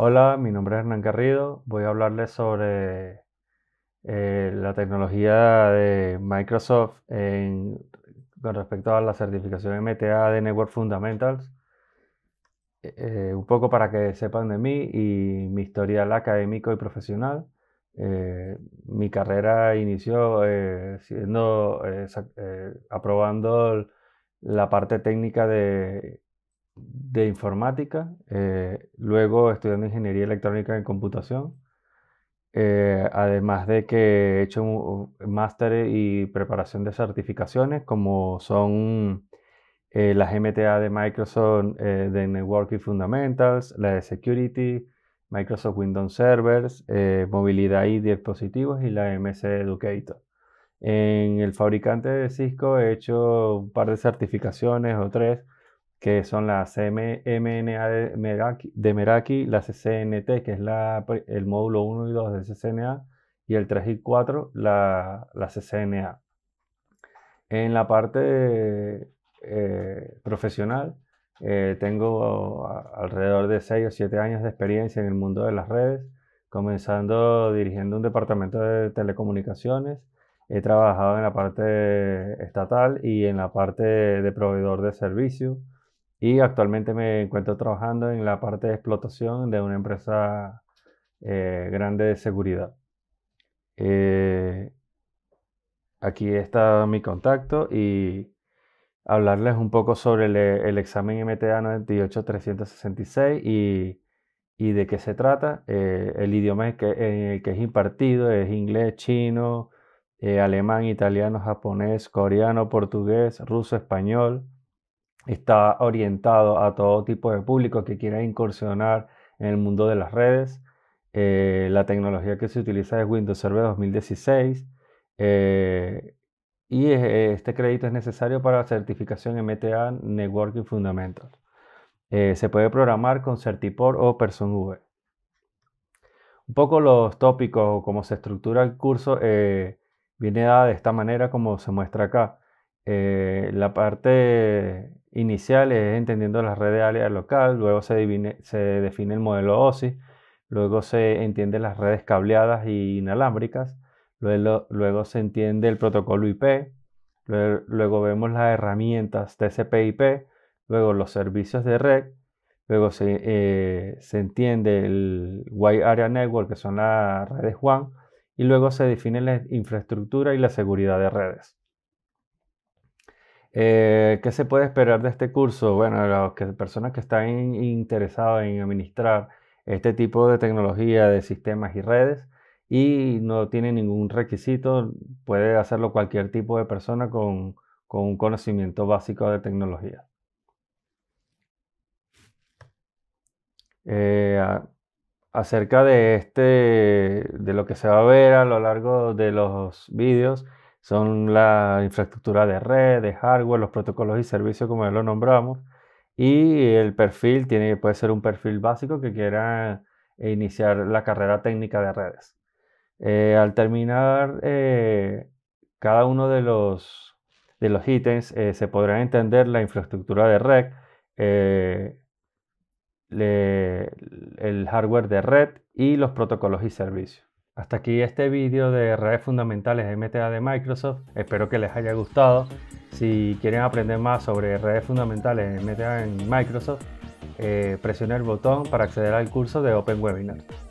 Hola, mi nombre es Hernán Garrido. Voy a hablarles sobre eh, la tecnología de Microsoft con respecto a la certificación MTA de Network Fundamentals. Eh, eh, un poco para que sepan de mí y mi historial académico y profesional. mi carrera inició siendo aprobando la parte técnica de de informática, eh, luego estudiando ingeniería electrónica en computación, eh, además de que he hecho un máster y preparación de certificaciones como son eh, las MTA de Microsoft de Networking Fundamentals, la de Security, Microsoft Windows Servers, Movilidad y Dispositivos y la MC Educator. En el fabricante de Cisco he hecho un par de certificaciones o tres que son la CMNA de Meraki, la CCNT, que es el módulo 1 y 2 de CCNA, y el 3 y 4, la, la CCNA. En la parte eh, profesional, eh, tengo alrededor de 6 o 7 años de experiencia en el mundo de las redes, comenzando dirigiendo un departamento de telecomunicaciones. He trabajado en la parte estatal y en la parte de proveedor de servicios y actualmente me encuentro trabajando en la parte de explotación de una empresa eh, grande de seguridad. Eh, aquí está mi contacto y hablarles un poco sobre el, examen MTA 98366 y, y de qué se trata. Eh, el idioma en el que es impartido es inglés, chino, alemán, italiano, japonés, coreano, portugués, ruso, español está orientado a todo tipo de público que quiera incursionar en el mundo de las redes. Eh, la tecnología que se utiliza es Windows Server 2016 eh, y este crédito es necesario para la certificación MTA Networking Fundamentals. Eh, se puede programar con Certipor o V Un poco los tópicos o cómo se estructura el curso viene dada de esta manera como se muestra acá. la parte inicial es entendiendo las redes de área local, luego se, define el modelo OSI, luego se entiende las redes cableadas y inalámbricas, luego, luego se entiende el protocolo IP, luego, vemos las herramientas TCP/IP, luego los servicios de red, luego se, eh, se entiende el Wide Area Network, que son las redes WAN, y luego se define la infraestructura y la seguridad de redes. Eh, ¿Qué se puede esperar de este curso? Bueno, las personas que están interesadas en administrar este tipo de tecnología, de sistemas y redes, y no tienen ningún requisito, puede hacerlo cualquier tipo de persona con, un conocimiento básico de tecnología. Eh, acerca de este de lo que se va a ver a lo largo de los vídeos son la infraestructura de red, de hardware, los protocolos y servicios, como ya lo nombramos. Y el perfil tiene, puede ser un perfil básico que quiera iniciar la carrera técnica de redes. Eh, al terminar eh, cada uno de los, de los ítems, eh, se podrá entender la infraestructura de red, el hardware de red y los protocolos y servicios. Hasta aquí este vídeo de redes fundamentales MTA de Microsoft. Espero que les haya gustado. Si quieren aprender más sobre redes fundamentales MTA en Microsoft, eh, el botón para acceder al curso de Open Webinar.